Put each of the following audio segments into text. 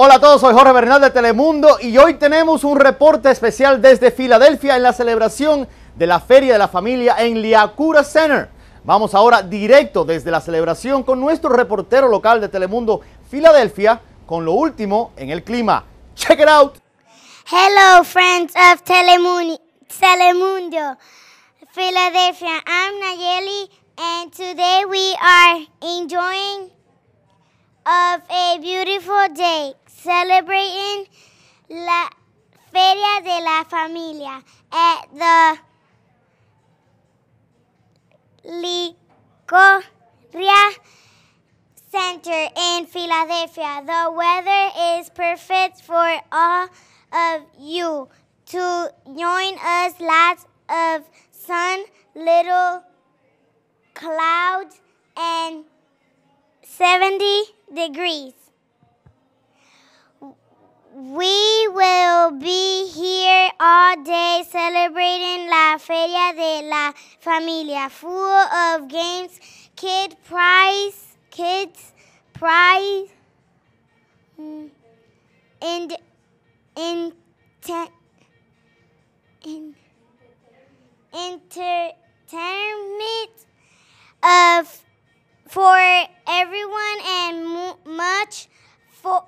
Hola a todos, soy Jorge Bernal de Telemundo y hoy tenemos un reporte especial desde Filadelfia en la celebración de la Feria de la Familia en Liacura Center. Vamos ahora directo desde la celebración con nuestro reportero local de Telemundo Filadelfia con lo último en el clima. Check it out. Hello friends of Telemundo. Telemundo Philadelphia. I'm Nayeli and today we are enjoying of a beautiful day. celebrating La Feria de la Familia at the Licoria Center in Philadelphia. The weather is perfect for all of you to join us. Lots of sun, little clouds, and 70 degrees. We will be here all day celebrating La Feria de la Familia, full of games, kid prize, kids prize, mm, and in, in, entertainment of for everyone and much for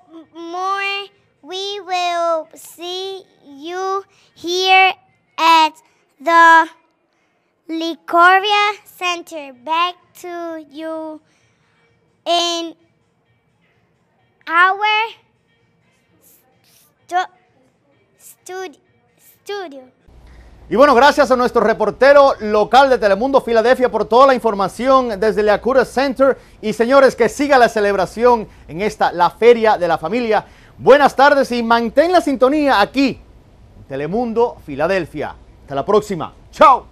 you here at Center. Back to you Y bueno, gracias a nuestro reportero local de Telemundo Filadelfia por toda la información desde el Acura Center. Y señores, que siga la celebración en esta, la Feria de la Familia. Buenas tardes y mantén la sintonía aquí, Telemundo, Filadelfia. Hasta la próxima. Chao.